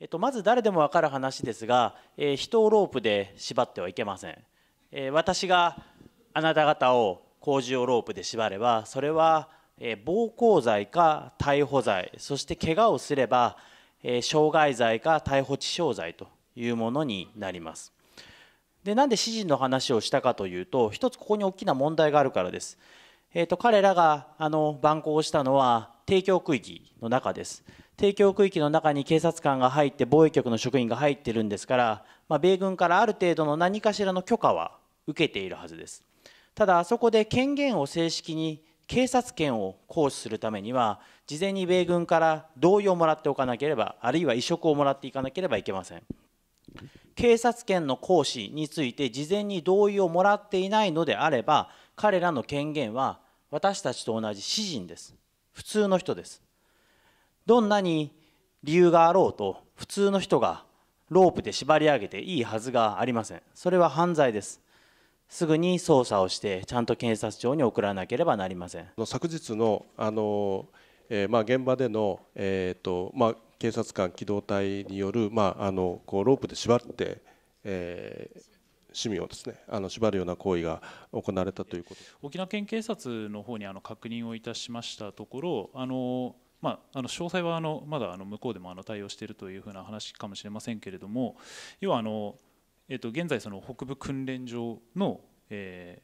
えっと、まず誰でも分かる話ですが、えー、人をロープで縛ってはいけません、えー、私があなた方を工事用ロープで縛ればそれは、えー、暴行罪か逮捕罪そして怪我をすれば、えー、傷害罪か逮捕致傷罪というものになりますでなんで指示の話をしたかというと一つここに大きな問題があるからです、えーと、彼らがあの蛮行したのは提供区域の中です提供区域の中に警察官が入って防衛局の職員が入ってるんですから、まあ、米軍からある程度の何かしらの許可は受けているはずですただあそこで権限を正式に警察権を行使するためには事前に米軍から同意をもらっておかなければあるいは移植をもらっていかなければいけません警察権の行使について事前に同意をもらっていないのであれば彼らの権限は私たちと同じ私人です普通の人ですどんなに理由があろうと普通の人がロープで縛り上げていいはずがありませんそれは犯罪ですすぐに捜査をしてちゃんと検察庁に送らなければなりません昨日のあの、えー、まあ、現場での、えーとまあ、警察官機動隊による、まあ、あのこうロープで縛って、えー、市民をですねあの縛るような行為が行われたということ沖縄県警察の方にあの確認をいたしましたところあのまあ、あの詳細はあのまだあの向こうでもあの対応しているというふうな話かもしれませんけれども要はあの、えー、と現在北部訓練場の、え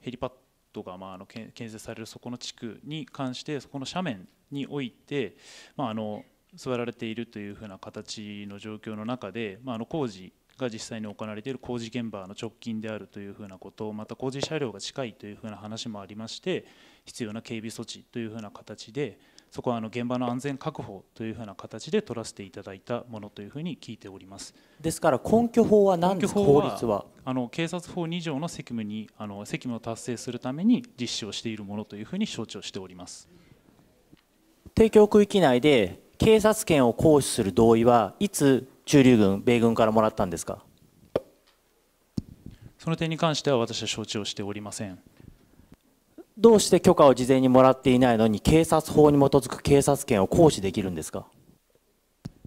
ー、ヘリパッドがまああの建設されるそこの地区に関してそこの斜面において、まあ、あの座られているというふうな形の状況の中で、まあ、あの工事が実際に行われている工事現場の直近であるというふうなことまた工事車両が近いというふうな話もありまして必要な警備措置というふうな形でそこはあの現場の安全確保というふうな形で取らせていただいたものというふうに聞いております。ですから根拠法は何ですか法律はあの警察法2条の責務にあの責務を達成するために実施をしているものというふうに承知をしております。提供区域内で警察権を行使する同意はいつ駐留軍米軍からもらったんですか。その点に関しては私は承知をしておりません。どうして許可を事前にもらっていないのに警察法に基づく警察権を行使できるんですか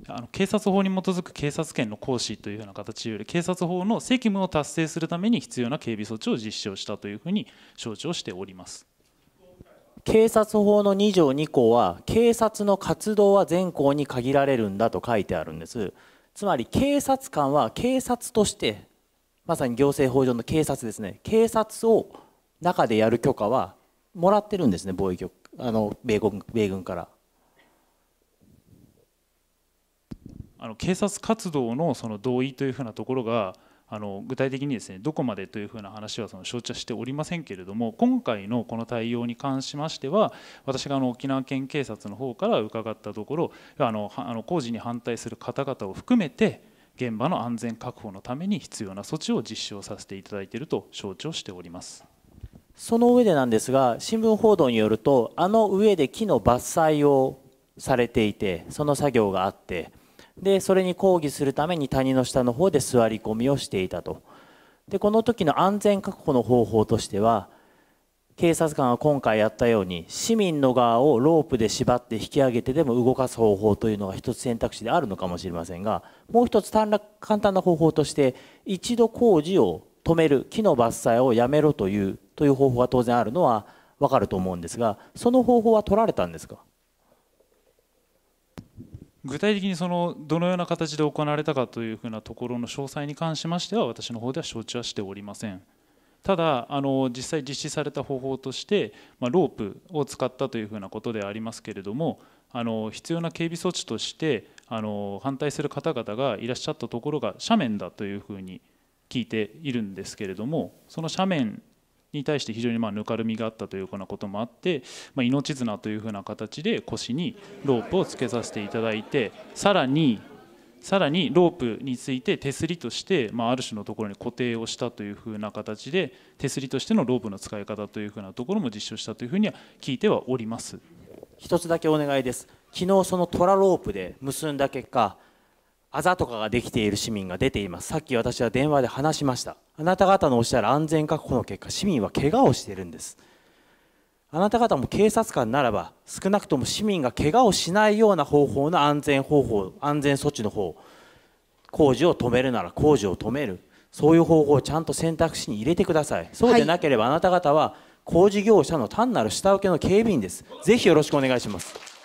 あの警察法に基づく警察権の行使というような形より警察法の責務を達成するために必要な警備措置を実施をしたというふうに承知をしております警察法の2条2項は警察の活動は全項に限られるんだと書いてあるんですつまり警察官は警察としてまさに行政法上の警察ですね警察を中でやる許可はもらってるんですね防衛局あの米国米軍から。あの警察活動のその同意というふうなところがあの具体的にですねどこまでというふうな話はその承知はしておりませんけれども今回のこの対応に関しましては私があの沖縄県警察の方から伺ったところあのあの工事に反対する方々を含めて現場の安全確保のために必要な措置を実施をさせていただいていると承知をしております。その上でなんですが新聞報道によるとあの上で木の伐採をされていてその作業があってでそれに抗議するために谷の下の方で座り込みをしていたとでこの時の安全確保の方法としては警察官が今回やったように市民の側をロープで縛って引き上げてでも動かす方法というのが一つ選択肢であるのかもしれませんがもう一つ簡単な方法として一度工事を止める木の伐採をやめろというという方法が当然あるのは分かると思うんですがその方法は取られたんですか具体的にそのどのような形で行われたかというふうなところの詳細に関しましては私の方では承知はしておりません。ただあの実際実施された方法として、まあ、ロープを使ったというふうなことでありますけれどもあの必要な警備措置としてあの反対する方々がいらっしゃったところが斜面だというふうに聞いているんですけれどもその斜面に対して非常にまぬかるみがあったというようなこともあって、まあ、命綱というふうな形で腰にロープをつけさせていただいてさらにさらにロープについて手すりとして、まあ、ある種のところに固定をしたというふうな形で手すりとしてのロープの使い方というふうなところも実証したというふうには聞いてはおります一つだけお願いです昨日そのトラロープで結んだ結果あざとかができている市民が出ていますさっき私は電話で話しましたあなた方のおっしゃる安全確保の結果市民は怪我をしているんですあなた方も警察官ならば少なくとも市民が怪我をしないような方法の安全方法安全措置の方工事を止めるなら工事を止めるそういう方法をちゃんと選択肢に入れてくださいそうでなければあなた方は工事業者の単なる下請けの警備員ですぜひよろしくお願いします